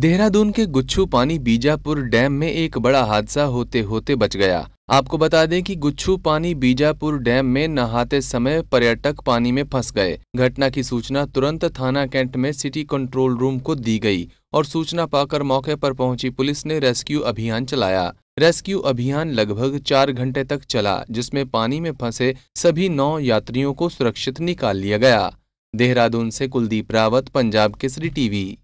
देहरादून के गुच्छू पानी बीजापुर डैम में एक बड़ा हादसा होते होते बच गया आपको बता दें कि गुच्छू पानी बीजापुर डैम में नहाते समय पर्यटक पानी में फंस गए घटना की सूचना तुरंत थाना कैंट में सिटी कंट्रोल रूम को दी गई और सूचना पाकर मौके पर पहुंची पुलिस ने रेस्क्यू अभियान चलाया रेस्क्यू अभियान लगभग चार घंटे तक चला जिसमें पानी में फंसे सभी नौ यात्रियों को सुरक्षित निकाल लिया गया देहरादून से कुलदीप रावत पंजाब केसरी टीवी